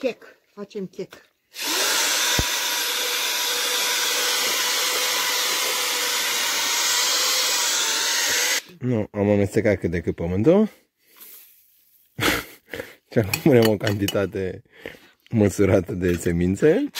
chec. Facem chec. Nu, am amestecat cât de cât pământul. Și acum punem o cantitate măsurată de semințe.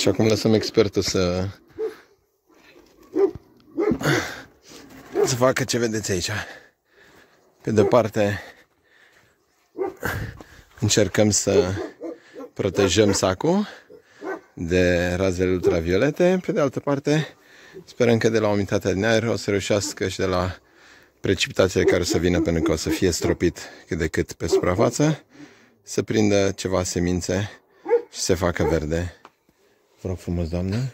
Și acum lăsăm expertul să... Să facă ce vedeți aici. Pe de parte încercăm să protejăm sacul de razele ultraviolete. Pe de altă parte, sperăm că de la umitatea din aer o să reușească și de la precipitațiile care o să vină pentru că o să fie stropit cât de cât pe suprafață, să prindă ceva semințe și se facă verde Wrapfu doamnă. ne?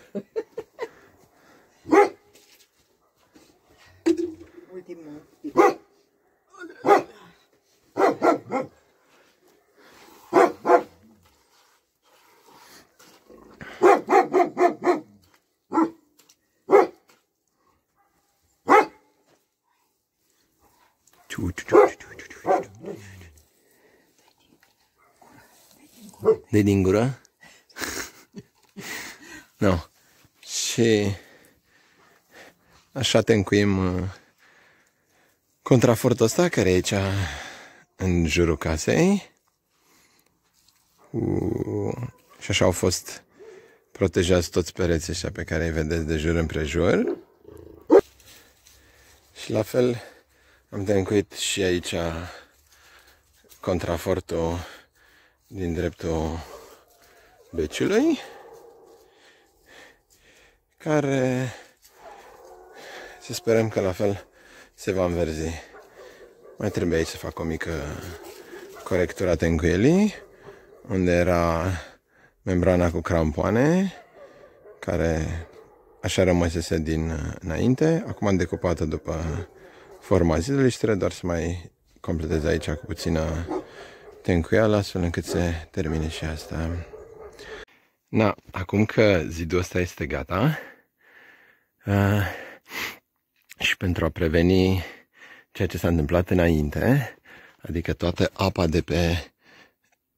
De din gură? Nu. Și așa încuim uh, contrafortul ăsta care e aici în jurul casei. Cu... Și așa au fost protejați toți pereții ăștia pe care îi vedeți de jur împrejur. Și la fel am tencuit și aici contrafortul din dreptul beciului care să sperăm că la fel se va înverzi. Mai trebuie aici să fac o mică corectură tencuielii, unde era membrana cu crampoane, care așa rămăsese din înainte, acum am decupată după forma zidului și trebuie doar să mai completez aici cu puțină tencuială, astfel încât se termine și asta. Na, acum că zidul ăsta este gata, Ah, și pentru a preveni ceea ce s-a întâmplat înainte, adică toată apa de pe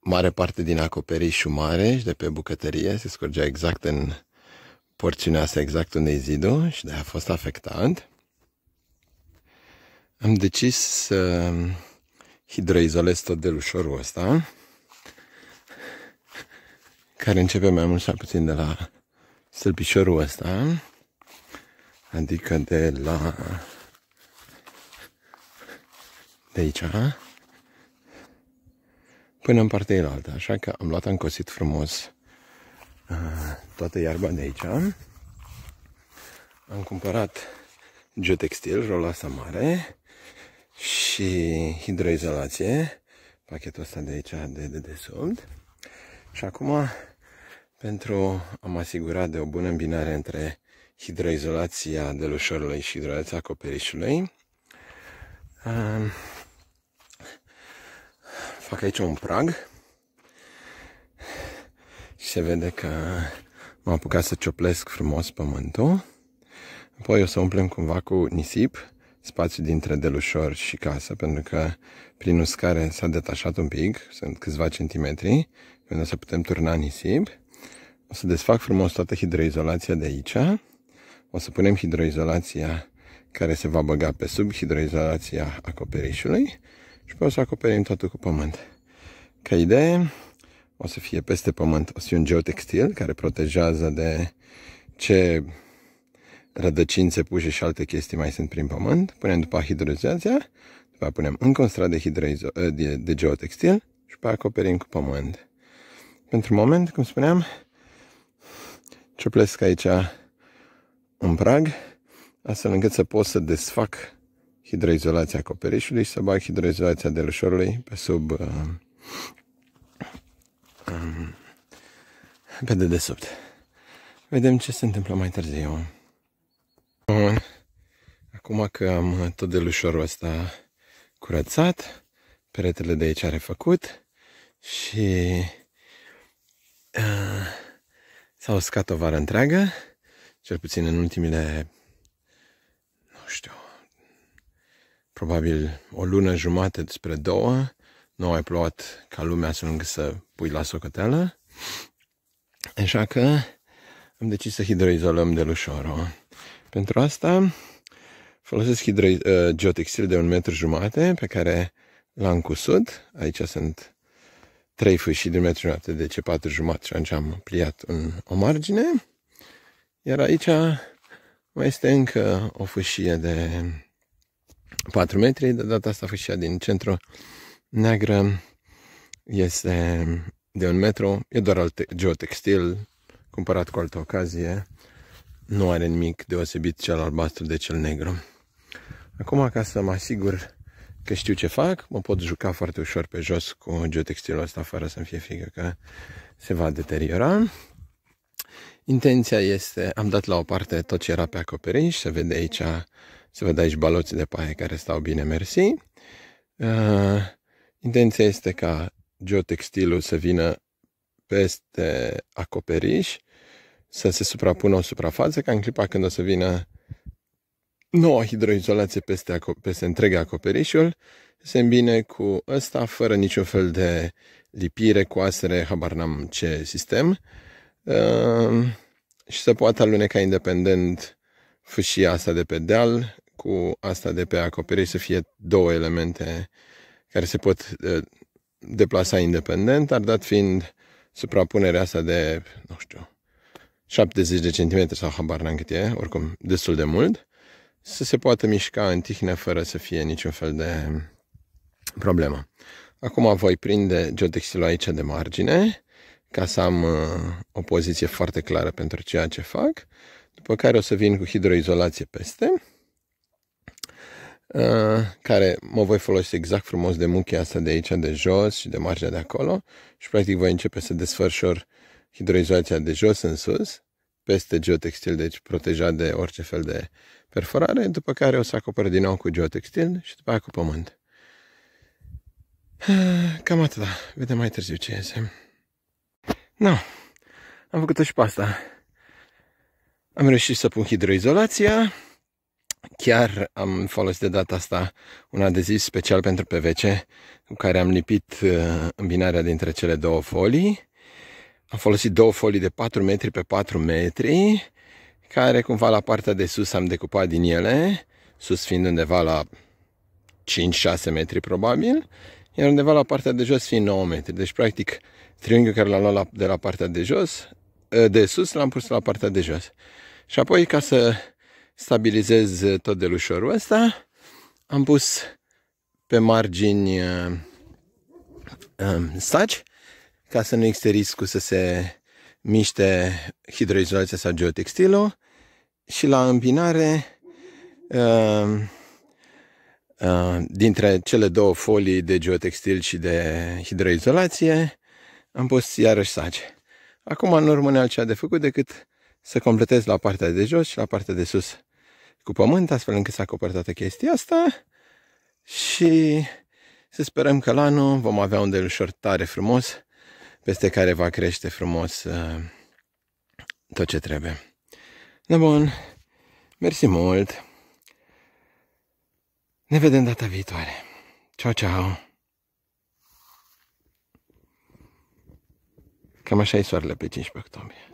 mare parte din acoperișul mare și de pe bucătărie se scurgea exact în porțiunea asta, exact unde e zidul și de a fost afectat. Am decis să hidroizolez tot de ușorul ăsta, care începe mai mult sau puțin de la sălpișorul ăsta adică de la de aici până în partea înaltă, așa că am luat, încosit cosit frumos toată iarba de aici. Am cumpărat geotextil, rola asta mare și hidroizolație, pachetul ăsta de aici de dedesubt. Și acum, pentru a mă asigura de o bună îmbinare între hidroizolația delușorului și hidroizolația acoperișului. Fac aici un prag și se vede că m-am apucat să cioplesc frumos pământul. Apoi o să umplem cumva cu nisip spațiu dintre delușor și casă, pentru că prin uscare s-a detașat un pic, sunt câțiva centimetri, unde o să putem turna nisip. O să desfac frumos toată hidroizolația de aici o să punem hidroizolația care se va băga pe sub hidroizolația acoperișului și pe o să acoperim totul cu pământ. Ca idee, o să fie peste pământ o un geotextil care protejează de ce rădăcințe, puși și alte chestii mai sunt prin pământ. Punem după hidroizolația, după punem încă un strat de, hidroizo eh, de, de geotextil și pe acoperim cu pământ. Pentru moment, cum spuneam, cioplesc aici un prag, astfel încât să pot să desfac hidroizolația acoperișului și să bag hidroizolația delușorului pe sub uh, um, pe dedesubt. Vedem ce se întâmplă mai târziu. Bun. Acum că am tot delușorul ăsta curățat, peretele de aici are făcut și uh, s-a uscat o vară întreagă, cel puțin în ultimile, nu știu, probabil o lună jumate spre două, nu mai plouat ca lumea să lung să pui la socoteală, așa că am decis să hidroizolăm de ușor. Pentru asta folosesc hidro, uh, geotextil de un metru jumate pe care l-am cusut. Aici sunt trei fâșii de metru jumate, ce deci patru jumate și atunci am pliat un, o margine. Iar aici mai este încă o fâșie de 4 metri, de data asta fâșia din centru neagră este de un metru, e doar alt geotextil, cumpărat cu altă ocazie, nu are nimic deosebit cel albastru de cel negru. Acum, ca să mă asigur că știu ce fac, mă pot juca foarte ușor pe jos cu geotextilul ăsta fără să-mi fie frică că se va deteriora. Intenția este, am dat la o parte tot ce era pe acoperiș, se vede aici, se vede aici baloții de paie care stau bine, mersi. Uh, intenția este ca geotextilul să vină peste acoperiș, să se suprapună o suprafață, ca în clipa când o să vină noua hidroizolație peste, peste întreg acoperișul, se îmbine cu ăsta fără niciun fel de lipire, coasere, habar n-am ce sistem. Uh, Ehm, și să poată aluneca independent fâșia asta de pe deal cu asta de pe acoperiș să fie două elemente care se pot deplasa independent, ar dat fiind suprapunerea asta de, nu știu, 70 de centimetri sau habar n-am cât e, oricum destul de mult, să se poată mișca în tihne fără să fie niciun fel de problemă. Acum voi prinde geotextilul aici de margine ca să am uh, o poziție foarte clară pentru ceea ce fac, după care o să vin cu hidroizolație peste, uh, care mă voi folosi exact frumos de muchia asta de aici, de jos și de marginea de acolo și practic voi începe să desfășor hidroizolația de jos în sus, peste geotextil, deci protejat de orice fel de perforare, după care o să acopăr din nou cu geotextil și după aia cu pământ. Cam atât. Da. Vedem mai târziu ce iese. Nu, am făcut-o și pe asta. Am reușit să pun hidroizolația. Chiar am folosit de data asta un adeziv special pentru PVC cu care am lipit uh, îmbinarea dintre cele două folii. Am folosit două folii de 4 metri pe 4 metri care cumva la partea de sus am decupat din ele, sus fiind undeva la 5-6 metri probabil, iar undeva la partea de jos fiind 9 metri. Deci, practic, triunghiul care l-am luat de la partea de jos, ă, de sus, l-am pus la partea de jos. Și apoi, ca să stabilizez ă, tot ușorul ăsta, am pus pe margini ă, staci, ca să nu existe riscul să se miște hidroizolația sau geotextilul și la împinare Uh, dintre cele două folii de geotextil și de hidroizolație, am pus iarăși sage. Acum nu rămâne altceva de făcut decât să completez la partea de jos și la partea de sus cu pământ, astfel încât să acopăr toată chestia asta și să sperăm că la anul vom avea un delușor tare frumos, peste care va crește frumos uh, tot ce trebuie. Da bun, mersi mult! Ne vedem data viitoare. Ciao, ciao! Cam așa e soarele pe 15 octombrie.